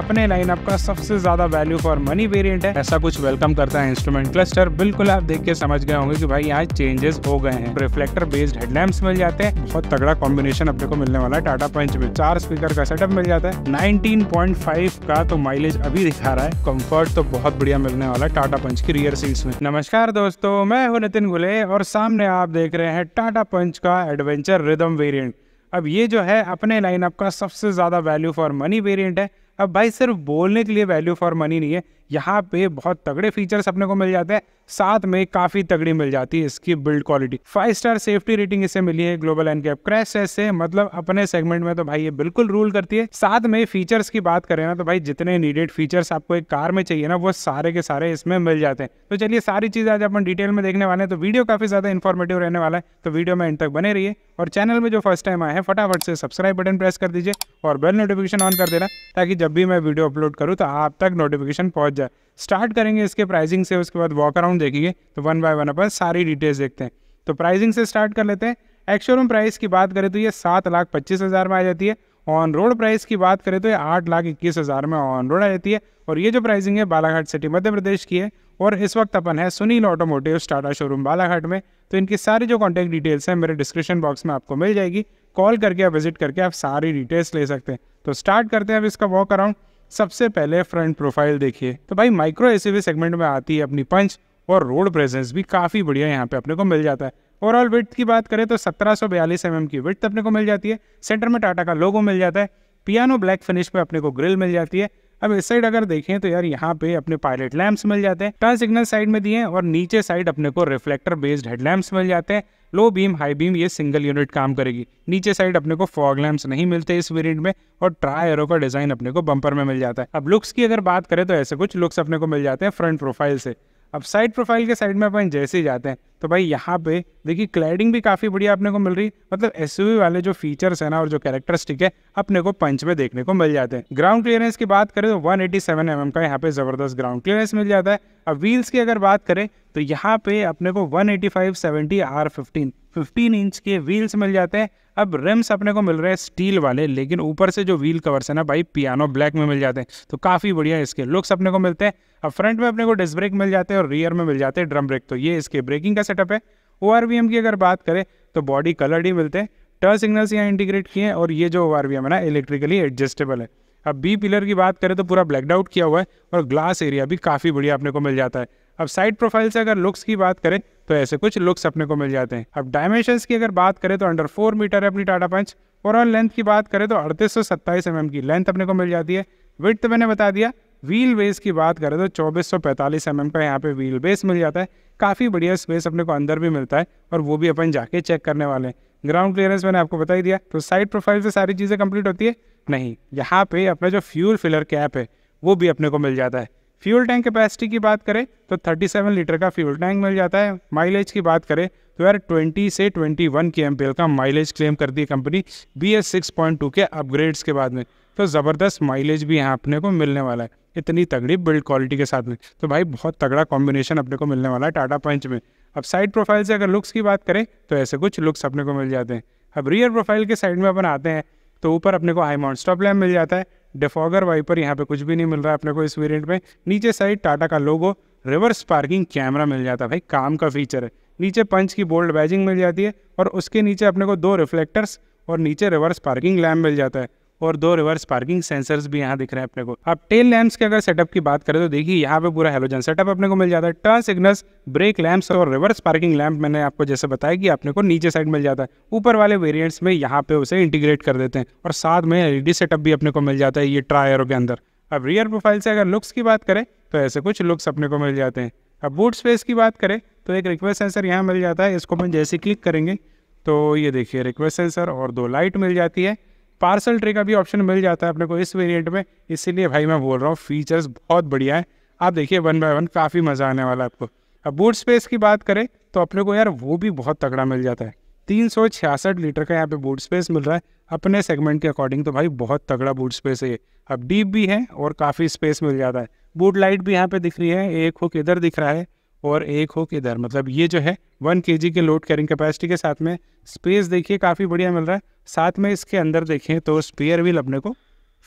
अपने लाइनअप का सबसे ज्यादा वैल्यू फॉर मनी वेरियंट है ऐसा कुछ वेलकम करता है इंस्ट्रूमेंट क्लस्टर बिल्कुल आप देख के समझ गए होंगे की भाई यहाँ चेंजेस हो गए हैं रिफ्लेक्टर बेस्ड हेडलैम्प मिल जाते हैं बहुत तगड़ा कॉम्बिनेशन अपने को मिलने वाला है टाटा पंच में चार स्पीकर का सेटअप मिल जाता है 19.5 का तो माइलेज अभी दिखा रहा है कम्फर्ट तो बहुत बढ़िया मिलने वाला है टाटा पंच की रियर सीट में नमस्कार दोस्तों मैं हूँ नितिन गुले और सामने आप देख रहे हैं टाटा पंच का एडवेंचर रिदम वेरियंट अब ये जो है अपने लाइनअप का सबसे ज़्यादा वैल्यू फॉर मनी वेरियंट है अब भाई सिर्फ बोलने के लिए वैल्यू फॉर मनी नहीं है यहाँ पे बहुत तगड़े फीचर्स अपने को मिल जाते हैं साथ में काफ़ी तगड़ी मिल जाती है इसकी build quality five star safety rating इसे मिली है ग्लोबल एंड कैप क्रैश से मतलब अपने सेगमेंट में तो भाई ये बिल्कुल रूल करती है साथ में फीचर्स की बात करें ना तो भाई जितने नीडेड फीचर्स आपको एक कार में चाहिए ना वो सारे के सारे इसमें मिल जाते हैं तो चलिए सारी चीज़ आज अपन डिटेल में देखने वाले हैं तो वीडियो काफ़ी ज़्यादा इन्फॉर्मेटिव रहने वाला है तो वीडियो में इन तक बने रही और चैनल में जो फर्स्ट टाइम आए हैं फटाफट से सब्सक्राइब बटन प्रेस कर दीजिए और बेल नोटिफिकेशन ऑन कर देना ताकि जब भी मैं वीडियो अपलोड करूँ तो आप तक नोटिफिकेशन पहुंच जाए स्टार्ट करेंगे इसके प्राइसिंग से उसके बाद वॉक अराउंड देखेंगे तो वन बाय वन अपन सारी डिटेल्स देखते हैं तो प्राइसिंग से स्टार्ट कर लेते हैं एक्शोरूम प्राइस की बात करें तो ये सात लाख पच्चीस हज़ार में आ जाती है ऑन रोड प्राइस की बात करें तो ये आठ लाख इक्कीस हज़ार में ऑन रोड आ जाती है और ये जो प्राइसिंग है बालाघाट सिटी मध्य प्रदेश की है और इस वक्त अपन है सुनील ऑटोमोटिव टाटा शोरूम बालाघाट में तो इनकी सारी जो कॉन्टैक्ट डिटेल्स हैं मेरे डिस्क्रिप्शन बॉक्स में आपको मिल जाएगी कॉल करके या विजिट करके आप सारी डिटेल्स ले सकते हैं तो स्टार्ट करते हैं अब इसका वॉक अराउंड सबसे पहले फ्रंट प्रोफाइल देखिए तो भाई माइक्रो एस सेगमेंट में आती है अपनी पंच और रोड प्रेजेंस भी काफ़ी बढ़िया यहाँ पे अपने को मिल जाता है ओवरऑल विथ की बात करें तो सत्रह सौ mm की विथ अपने को मिल जाती है सेंटर में टाटा का लोगो मिल जाता है पियानो ब्लैक फिनिश में अपने को ग्रिल मिल जाती है अब इस साइड अगर देखें तो यार यहाँ पे अपने पायलट लैम्प्स मिल जाते हैं टर्न सिग्नल साइड में दिए और नीचे साइड अपने को रिफ्लेक्टर बेस्ड हेडलैम्प्स मिल जाते हैं लो बीम हाई बीम ये सिंगल यूनिट काम करेगी नीचे साइड अपने को फॉग लैम्प्स नहीं मिलते इस वेरिएंट में और ट्राई एरो का डिजाइन अपने को बंपर में मिल जाता है अब लुक्स की अगर बात करें तो ऐसे कुछ लुक्स अपने को मिल जाते हैं फ्रंट प्रोफाइल से अब साइड प्रोफाइल के साइड में अपन जैसे ही जाते हैं तो भाई यहाँ पे देखिए क्लैडिंग भी काफ़ी बढ़िया अपने को मिल रही मतलब एस वाले जो फीचर्स है ना और जो कैरेक्टरिस्टिक है अपने को पंच में देखने को मिल जाते हैं ग्राउंड क्लियरेंस की बात करें तो 187 एटी mm का यहाँ पे ज़बरदस्त ग्राउंड क्लियरेंस मिल जाता है अब व्हील्स की अगर बात करें तो यहाँ पे अपने को one eighty five seventy R fifteen 15 inch के व्हील्स मिल जाते हैं अब रिम्स अपने को मिल रहे हैं स्टील वाले लेकिन ऊपर से जो व्हील कवर्स है ना भाई पियानो ब्लैक में मिल जाते हैं तो काफ़ी बढ़िया इसके लुक्स अपने को मिलते हैं अब फ्रंट में अपने को डिस्क ब्रेक मिल जाते हैं और रियर में मिल जाते हैं ड्रम ब्रेक तो ये इसके ब्रेकिंग का सेटअप है ओ की अगर बात करें तो बॉडी कलर्ड ही मिलते हैं टर्न सिग्नल्स यहाँ इंटीग्रेट किए हैं और ये जो ओ है ना इलेक्ट्रिकली एडजस्टेबल है अब बी पिलर की बात करें तो पूरा ब्लैकड आउट किया हुआ है और ग्लास एरिया भी काफ़ी बढ़िया अपने को मिल जाता है अब साइड प्रोफाइल से अगर लुक्स की बात करें तो ऐसे कुछ लुक्स अपने को मिल जाते हैं अब डायमेंशन की अगर बात करें तो अंडर फोर मीटर है अपनी टाटा पंच ऑल लेंथ की बात करें तो अड़तीस सौ सत्ताईस एम mm की लेंथ अपने को मिल जाती है विथ मैंने बता दिया व्हील बेस की बात करें तो चौबीस सौ पैंतालीस एम mm का यहाँ पे व्हील बेस मिल जाता है काफ़ी बढ़िया स्पेस अपने को अंदर भी मिलता है और वो भी अपन जाके चेक करने वाले हैं ग्राउंड क्लियरेंस मैंने आपको बता ही दिया तो साइड प्रोफाइल से सारी चीज़ें कंप्लीट होती है नहीं यहाँ पे अपना जो फ्यूल फिलर कैप है वो भी अपने को मिल जाता है फ्यूल टैंक कैपेसिटी की बात करें तो 37 लीटर का फ्यूल टैंक मिल जाता है माइलेज की बात करें तो यार 20 से 21 वन के एम का माइलेज क्लेम करती है कंपनी बी एस सिक्स के अपग्रेड्स के बाद में तो ज़बरदस्त माइलेज भी यहाँ अपने को मिलने वाला है इतनी तगड़ी बिल्ड क्वालिटी के साथ में तो भाई बहुत तगड़ा कॉम्बिनेशन अपने को मिलने वाला है टाटा पंच में अब साइड प्रोफाइल से अगर लुक्स की बात करें तो ऐसे कुछ लुक्स अपने को मिल जाते हैं अब रियर प्रोफाइल के साइड में अपन आते हैं तो ऊपर अपने को हाई माउंट स्टॉप लैम्प मिल जाता है डिफॉगर वाइपर यहाँ पे कुछ भी नहीं मिल रहा है अपने को इस वेरिएंट में नीचे साइड टाटा का लोगो रिवर्स पार्किंग कैमरा मिल जाता है भाई काम का फीचर है नीचे पंच की बोल्ड बैजिंग मिल जाती है और उसके नीचे अपने को दो रिफ्लेक्टर्स और नीचे रिवर्स पार्किंग लैम्प मिल जाता है और दो रिवर्स पार्किंग सेंसर्स भी यहाँ दिख रहे हैं अपने को अब टेल लैंप्स के अगर सेटअप की बात करें तो देखिए यहाँ पे पूरा हेलोजन सेटअप अपने को मिल जाता है टर्न सिग्नल्स ब्रेक लैंप्स और रिवर्स पार्किंग लैंप मैंने आपको जैसे बताया कि अपने को नीचे साइड मिल जाता है ऊपर वाले वेरियंट्स में यहाँ पे उसे इंटीग्रेट कर देते हैं और साथ में एल सेटअप भी अपने को मिल जाता है ये ट्रायरों के अंदर अब रियर प्रोफाइल से अगर लुक्स की बात करें तो ऐसे कुछ लुक्स अपने को मिल जाते हैं अब बूट स्पेस की बात करें तो एक रिक्वेस्ट सेंसर यहाँ मिल जाता है इसको अपन जैसे क्लिक करेंगे तो ये देखिए रिक्वेस्ट सेंसर और दो लाइट मिल जाती है पार्सल ट्रे का भी ऑप्शन मिल जाता है अपने को इस वेरिएंट में इसीलिए भाई मैं बोल रहा हूँ फीचर्स बहुत बढ़िया है आप देखिए वन बाय वन काफ़ी मज़ा आने वाला है आपको अब बूट स्पेस की बात करें तो अपने को यार वो भी बहुत तगड़ा मिल जाता है तीन सौ छियासठ लीटर का यहाँ पे बूट स्पेस मिल रहा है अपने सेगमेंट के अकॉर्डिंग तो भाई बहुत तगड़ा बूट स्पेस है अब डीप भी है और काफ़ी स्पेस मिल जाता है बूट लाइट भी यहाँ पे दिख रही है एक हुक इधर दिख रहा है और एक हो किधर मतलब ये जो है वन के के लोड कैरिंग कैपेसिटी के साथ में स्पेस देखिए काफ़ी बढ़िया मिल रहा है साथ में इसके अंदर देखें तो स्पेयर व्हील अपने को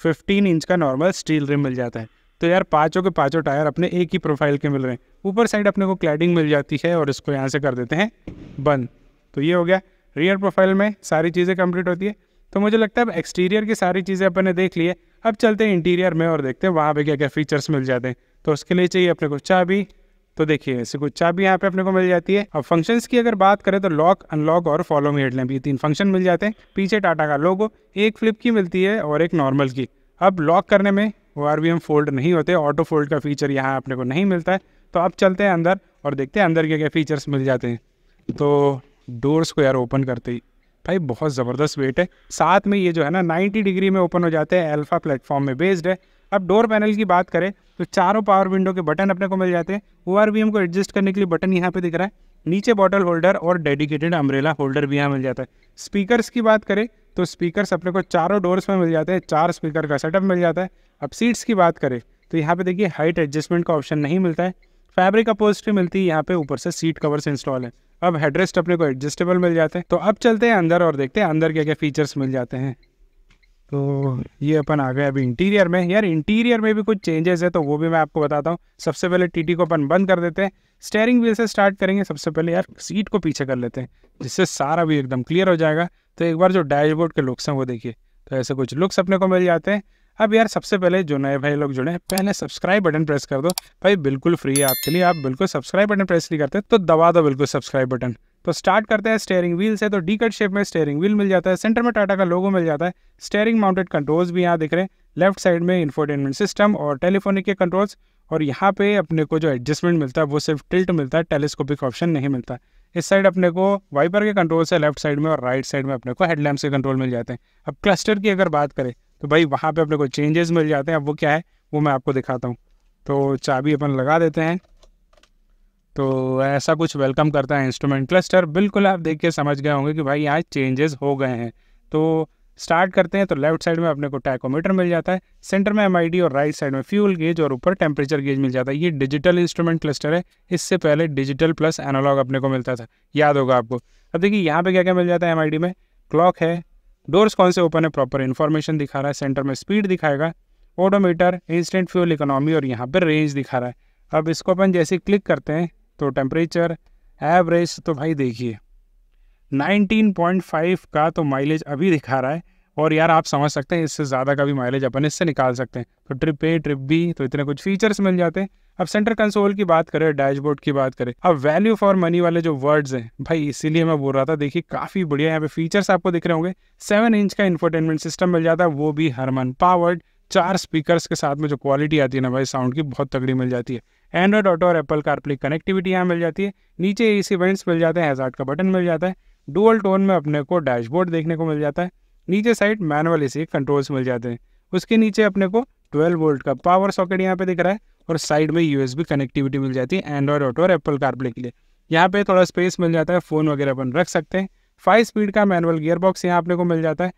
15 इंच का नॉर्मल स्टील रिम मिल जाता है तो यार पाँचों के पाँचों टायर अपने एक ही प्रोफाइल के मिल रहे हैं ऊपर साइड अपने को क्लैडिंग मिल जाती है और इसको यहाँ से कर देते हैं बंद तो ये हो गया रियर प्रोफाइल में सारी चीज़ें कंप्लीट होती है तो मुझे लगता है अब एक्सटीरियर की सारी चीज़ें अपने देख ली है अब चलते हैं इंटीरियर में और देखते हैं वहाँ पे क्या क्या फीचर्स मिल जाते हैं तो उसके लिए चाहिए अपने को चाबी तो देखिए ऐसे कुछ चाबी यहाँ पे अपने को मिल जाती है अब फंक्शंस की अगर बात करें तो लॉक अनलॉक और फॉलो मी हेडलैम्प ये तीन फंक्शन मिल जाते हैं पीछे टाटा का लोगो एक फ्लिप की मिलती है और एक नॉर्मल की अब लॉक करने में वो आर फोल्ड नहीं होते ऑटो फोल्ड का फीचर यहाँ अपने को नहीं मिलता है तो अब चलते हैं अंदर और देखते हैं अंदर के क्या फीचर्स मिल जाते हैं तो डोर्स को यार ओपन करते ही भाई बहुत ज़बरदस्त वेट है साथ में ये जो है ना 90 डिग्री में ओपन हो जाते हैं अल्फ़ा प्लेटफॉर्म में बेस्ड है अब डोर पैनल की बात करें तो चारों पावर विंडो के बटन अपने को मिल जाते हैं ओ आर को एडजस्ट करने के लिए बटन यहाँ पे दिख रहा है नीचे बॉटल होल्डर और डेडिकेटेड अम्ब्रेला होल्डर भी यहाँ मिल जाता है स्पीकर्स की बात करें तो स्पीकर्स अपने को चारों डोर्स में मिल जाते हैं चार स्पीकर का सेटअप मिल जाता है अब सीट्स की बात करें तो यहाँ पे देखिए हाइट एडजस्टमेंट का ऑप्शन नहीं मिलता है फैब्रिक भी मिलती है यहाँ पे ऊपर से सीट कवर्स इंस्टॉल है अब हेडरेस्ट अपने को एडजस्टेबल मिल जाते हैं तो अब चलते हैं अंदर और देखते हैं अंदर क्या क्या फीचर्स मिल जाते हैं तो ये अपन आ गए अभी इंटीरियर में यार इंटीरियर में भी कुछ चेंजेस है तो वो भी मैं आपको बताता हूँ सबसे पहले टीटी को अपन बंद कर देते हैं स्टेयरिंग व्हील से स्टार्ट करेंगे सबसे पहले यार सीट को पीछे कर लेते हैं जिससे सारा भी एकदम क्लियर हो जाएगा तो एक बार जो डैशबोर्ड के लुक्स हैं वो देखिए तो ऐसे कुछ लुक्स अपने को मिल जाते हैं अब यार सबसे पहले जो नए भाई लोग जुड़े हैं पहले सब्सक्राइब बटन प्रेस कर दो भाई बिल्कुल फ्री है आपके लिए आप बिल्कुल सब्सक्राइब बटन प्रेस नहीं करते तो दबा दो बिल्कुल सब्सक्राइब बटन तो स्टार्ट करते हैं स्टेयरिंग व्हील से तो डी कट शेप में स्टेयरिंग व्हील मिल जाता है सेंटर में टाटा का लोगो मिल जाता है स्टेयरिंग माउंटेड कंट्रोल्स भी यहाँ दिख रहे हैं लेफ्ट साइड में इन्फोटेनमेंट सिस्टम और टेलीफोनिक के कंट्रोल्स और यहाँ पे अपने को जो एडजस्टमेंट मिलता है वो सिर्फ टिल्ट मिलता है टेलीस्कोपिक ऑप्शन नहीं मिलता इस साइड अपने को वाइपर के कंट्रोल से लेफ्ट साइड में और राइट साइड में अपने को हेडलैम्प के कंट्रोल मिल जाते हैं अब क्लस्टर की अगर बात करें तो भाई वहाँ पर अपने को चेंजेस मिल जाते हैं अब वो क्या है वो मैं आपको दिखाता हूँ तो चाबी अपन लगा देते हैं तो ऐसा कुछ वेलकम करता है इंस्ट्रूमेंट क्लस्टर बिल्कुल आप देख के समझ गए होंगे कि भाई यहाँ चेंजेस हो गए हैं तो स्टार्ट करते हैं तो लेफ्ट साइड में अपने को टैकोमीटर मिल जाता है सेंटर में एम और राइट साइड में फ्यूल गेज और ऊपर टेम्परेचर गेज मिल जाता है ये डिजिटल इंस्ट्रूमेंट क्लस्टर है इससे पहले डिजिटल प्लस एनालॉग अपने को मिलता था याद होगा आपको अब देखिए यहाँ पे क्या क्या मिल जाता है एम में क्लॉक है डोर्स कौन से ओपन है प्रॉपर इन्फॉर्मेशन दिखा रहा है सेंटर में स्पीड दिखाएगा ओडोमीटर इंस्टेंट फ्यूल इकोनॉमी और यहाँ पर रेंज दिखा रहा है अब इसको अपन जैसे क्लिक करते हैं तो टेम्परेचर एवरेज तो भाई देखिए 19.5 का तो माइलेज अभी दिखा रहा है और यार आप समझ सकते हैं इससे ज़्यादा का भी माइलेज अपन इससे निकाल सकते हैं तो ट्रिप ए ट्रिप बी तो इतने कुछ फीचर्स मिल जाते हैं अब सेंटर कंसोल की बात करें डैशबोर्ड की बात करें अब वैल्यू फॉर मनी वाले जो वर्ड्स हैं भाई इसीलिए मैं बोल रहा था देखिए काफ़ी बढ़िया यहाँ पे फीचर्स आपको दिख रहे होंगे सेवन इंच का इन्फोटेनमेंट सिस्टम मिल जाता है वो भी हरमन पावर्ड चार स्पीकर्स के साथ में जो क्वालिटी आती है ना भाई साउंड की बहुत तगड़ी मिल जाती है एंड्रॉइड ऑटो और एप्पल कारप्ले कनेक्टिविटी यहाँ मिल जाती है नीचे इस इवेंट्स मिल जाते हैं हेजार्ट का बटन मिल जाता है डुअल टोन में अपने को डैशबोर्ड देखने को मिल जाता है नीचे साइड मैनुअल ए कंट्रोल्स मिल जाते हैं उसके नीचे अपने को 12 वोल्ट का पावर सॉकेट यहाँ पे दिख रहा है और साइड में यू कनेक्टिविटी मिल जाती है एंड्रॉयड ऑटो और एप्पल कारप्ले के लिए यहाँ पे थोड़ा स्पेस मिल जाता है फ़ोन वगैरह अपन रख सकते हैं फाइव स्पीड का मैनुअल गियर बॉक्स यहाँ अपने को मिल जाता है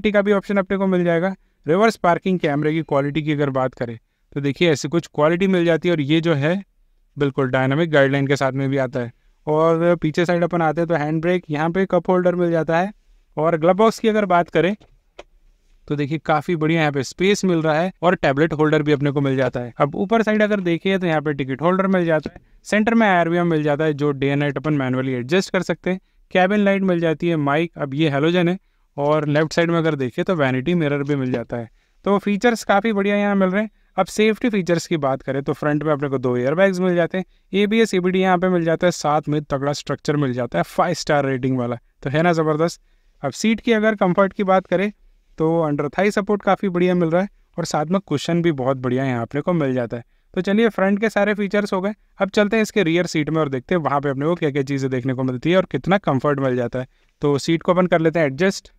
ए का भी ऑप्शन अपने को मिल जाएगा रिवर्स पार्किंग कैमरे की क्वालिटी की अगर बात करें तो देखिए ऐसे कुछ क्वालिटी मिल जाती है और ये जो है बिल्कुल डायनामिक गाइडलाइन के साथ में भी आता है और पीछे साइड अपन आते हैं तो हैंड ब्रेक यहाँ पे कप होल्डर मिल जाता है और ग्लब बॉक्स की अगर बात करें तो देखिए काफ़ी बढ़िया यहाँ पे स्पेस मिल रहा है और टैबलेट होल्डर भी अपने को मिल जाता है अब ऊपर साइड अगर देखिए तो यहाँ पे टिकट होल्डर मिल जाता है सेंटर में आई मिल जाता है जो डे एंड नाइट अपन मैनुअली एडजस्ट कर सकते हैं कैबिन लाइट मिल जाती है माइक अब ये हेलोजन है और लेफ्ट साइड में अगर देखिए तो वैनिटी मिरर भी मिल जाता है तो फीचर्स काफ़ी बढ़िया यहाँ मिल रहे हैं अब सेफ्टी फीचर्स की बात करें तो फ्रंट में अपने को दो एयर बैग्स मिल जाते हैं ए बी एस डी यहाँ पे मिल जाता है साथ में तगड़ा स्ट्रक्चर मिल जाता है फाइव स्टार रेटिंग वाला तो है ना ज़बरदस्त अब सीट की अगर कंफर्ट की बात करें तो अंडर थाई सपोर्ट काफ़ी बढ़िया मिल रहा है और साथ में कुशन भी बहुत बढ़िया यहाँ अपने को मिल जाता है तो चलिए फ्रंट के सारे फीचर्स हो गए अब चलते हैं इसके रियर सीट में और देखते हैं वहाँ पे अपने को क्या क्या चीज़ें देखने को मिलती है और कितना कंफर्ट मिल जाता है तो सीट को अपन कर लेते हैं एडजस्ट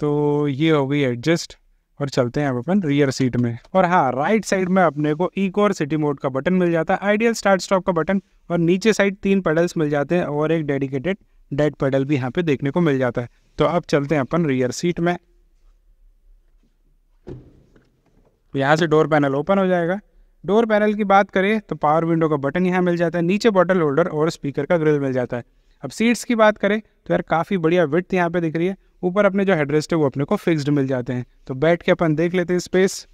तो ये हो गई एडजस्ट और चलते हैं अपन रियर सीट में और हाँ राइट साइड में अपने को इको और सिटी मोड का बटन मिल जाता है आइडियल स्टार्ट स्टॉप का बटन और नीचे साइड तीन पेडल्स मिल जाते हैं और एक डेडिकेटेड डेड पेडल भी यहाँ पे देखने को मिल जाता है तो अब चलते हैं अपन रियर सीट में यहाँ से डोर पैनल ओपन हो जाएगा डोर पैनल की बात करें तो पावर विंडो का बटन यहाँ मिल जाता है नीचे बॉटल होल्डर और स्पीकर का ग्रिल मिल जाता है अब सीट्स की बात करें तो यार काफ़ी बढ़िया विथ यहाँ पे दिख रही है ऊपर अपने जो हेडरेस्ट है वो अपने को फिक्स्ड मिल जाते हैं तो बैठ के अपन देख लेते हैं स्पेस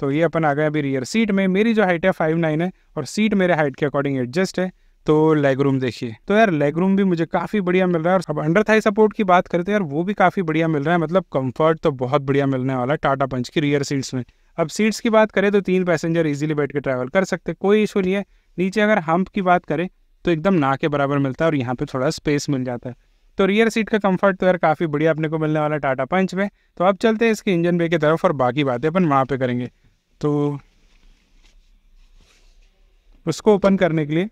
तो ये अपन आ गए अभी रियर सीट में मेरी जो हाइट है फाइव नाइन है और सीट मेरे हाइट के अकॉर्डिंग एडजस्ट है तो लेग रूम देखिए तो यार लेग रूम भी मुझे काफ़ी बढ़िया मिल रहा है और अब अंडर थाई सपोर्ट की बात करते हैं तो यार वो भी काफ़ी बढ़िया मिल रहा है मतलब कंफर्ट तो बहुत बढ़िया मिलने वाला है टाटा पंच की रियर सीट्स में अब सीट्स की बात करें तो तीन पैसेंजर इजीली बैठ के ट्रैवल कर सकते कोई इशू नहीं है नीचे अगर हम्प की बात करें तो एकदम ना के बराबर मिलता है और यहाँ पे थोड़ा स्पेस मिल जाता है तो रियर सीट का कंफर्ट तो यार काफ़ी बढ़िया अपने को मिलने वाला टाटा पंच में तो अब चलते हैं इसके इंजन बे की तरफ और बाकी बातें अपन वहाँ पे करेंगे तो उसको ओपन करने के लिए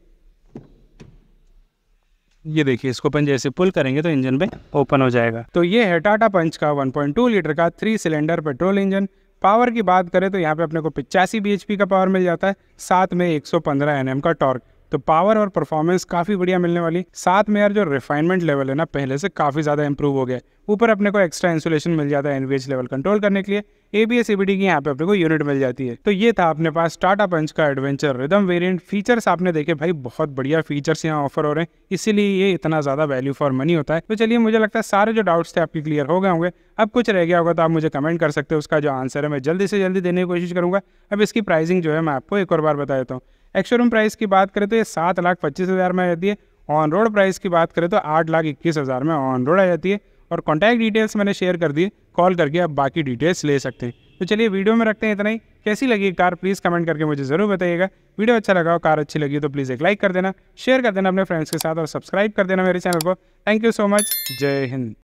ये देखिए इसको अपन जैसे पुल करेंगे तो इंजन बे ओपन हो जाएगा तो ये है टाटा पंच का 1.2 लीटर का three cylinder petrol engine power की बात करें तो यहाँ पे अपने को पिचासी बी का पावर मिल जाता है साथ में 115 एनएम का टॉर्क तो पावर और परफॉर्मेंस काफ़ी बढ़िया मिलने वाली साथ में यार जो रिफाइनमेंट लेवल है ना पहले से काफ़ी ज़्यादा इंप्रूव हो गया ऊपर अपने को एक्स्ट्रा इंसुलेशन मिल जाता है एनवीएच लेवल कंट्रोल करने के लिए ए बी एस की यहाँ पे अपने को यूनिट मिल जाती है तो ये था अपने पास टाटा पंच का एडवेंचर रिदम वेरियंट फीचर्स आपने देखे भाई बहुत बढ़िया फीचर्स यहाँ ऑफर हो रहे हैं इसीलिए ये इतना ज़्यादा वैल्यू फॉर मनी होता है तो चलिए मुझे लगता है सारे जो डाउट्स थे आपके क्लियर हो गए होंगे अब कुछ रह गया होगा तो आप मुझे कमेंट कर सकते हो उसका जो आंसर है मैं जल्दी से जल्दी देने की कोशिश करूँगा अब इसकी प्राइसिंग जो है मैं आपको एक और बार बता देता हूँ एक्शोरूम प्राइस की बात करें तो ये सात लाख पच्चीस हज़ार में आ जाती है ऑन रोड प्राइस की बात करें तो आठ लाख इक्कीस हज़ार में ऑन रोड आ जाती है और कॉन्टैक्ट डिटेल्स मैंने शेयर कर दी कॉल करके आप बाकी डिटेल्स ले सकते हैं तो चलिए वीडियो में रखते हैं इतना ही कैसी लगी कार प्लीज़ कमेंट करके मुझे ज़रूर बताइएगा वीडियो अच्छा लगा हो कार अच्छी लगी तो प्लीज़ एक लाइक कर देना शेयर कर देना अपने फ्रेंड्स के साथ और सब्सक्राइब कर देना मेरे चैनल को थैंक यू सो मच जय हिंद